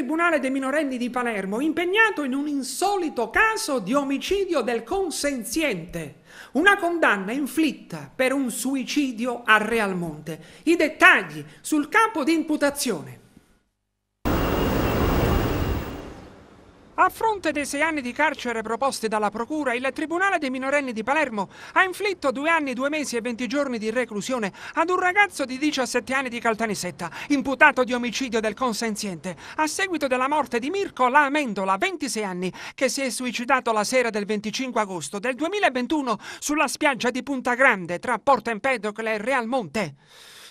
Tribunale dei minorenni di Palermo impegnato in un insolito caso di omicidio del consenziente. Una condanna inflitta per un suicidio a Realmonte. I dettagli sul capo di imputazione. A fronte dei sei anni di carcere proposti dalla Procura, il Tribunale dei minorenni di Palermo ha inflitto due anni, due mesi e venti giorni di reclusione ad un ragazzo di 17 anni di Caltanissetta, imputato di omicidio del consenziente, a seguito della morte di Mirko Lamendola, 26 anni, che si è suicidato la sera del 25 agosto del 2021 sulla spiaggia di Punta Grande tra Porto Empedocle e Real Monte.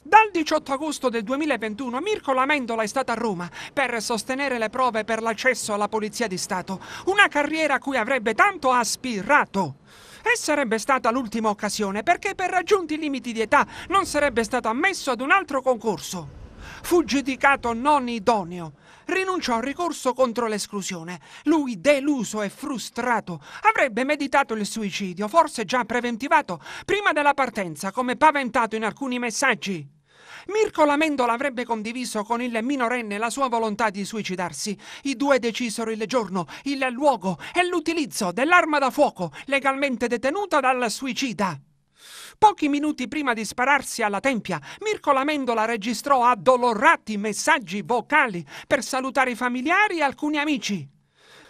Dal 18 agosto del 2021 Mirko Lamendola è stato a Roma per sostenere le prove per l'accesso alla Polizia di Stato, una carriera a cui avrebbe tanto aspirato. E sarebbe stata l'ultima occasione perché per raggiunti i limiti di età non sarebbe stato ammesso ad un altro concorso fu giudicato non idoneo. Rinunciò al ricorso contro l'esclusione. Lui, deluso e frustrato, avrebbe meditato il suicidio, forse già preventivato, prima della partenza, come paventato in alcuni messaggi. Mirko Lamendola avrebbe condiviso con il minorenne la sua volontà di suicidarsi. I due decisero il giorno, il luogo e l'utilizzo dell'arma da fuoco legalmente detenuta dal suicida. Pochi minuti prima di spararsi alla tempia, Mirko Lamendola registrò addolorati messaggi vocali per salutare i familiari e alcuni amici.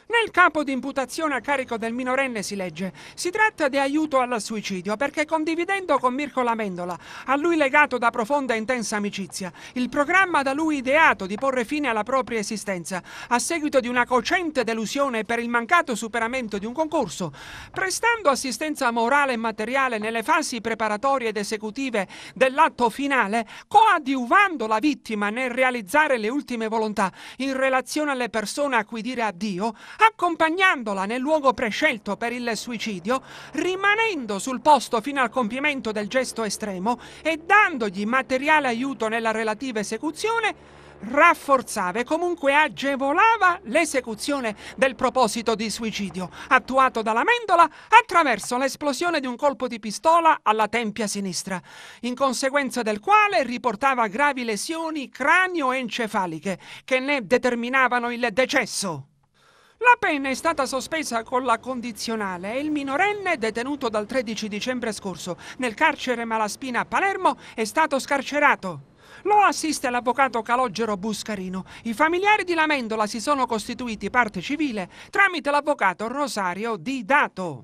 Nel capo di imputazione a carico del minorenne si legge si tratta di aiuto al suicidio perché condividendo con Mirko Lamendola, a lui legato da profonda e intensa amicizia, il programma da lui ideato di porre fine alla propria esistenza a seguito di una cocente delusione per il mancato superamento di un concorso, prestando assistenza morale e materiale nelle fasi preparatorie ed esecutive dell'atto finale, coadiuvando la vittima nel realizzare le ultime volontà in relazione alle persone a cui dire addio, accompagnandola nel luogo prescelto per il suicidio, rimanendo sul posto fino al compimento del gesto estremo e dandogli materiale aiuto nella relativa esecuzione, rafforzava e comunque agevolava l'esecuzione del proposito di suicidio attuato dalla mendola attraverso l'esplosione di un colpo di pistola alla tempia sinistra, in conseguenza del quale riportava gravi lesioni cranio-encefaliche che ne determinavano il decesso. La pena è stata sospesa con la condizionale e il minorenne detenuto dal 13 dicembre scorso nel carcere Malaspina a Palermo è stato scarcerato. Lo assiste l'avvocato Calogero Buscarino. I familiari di Lamendola si sono costituiti parte civile tramite l'avvocato Rosario Di Dato.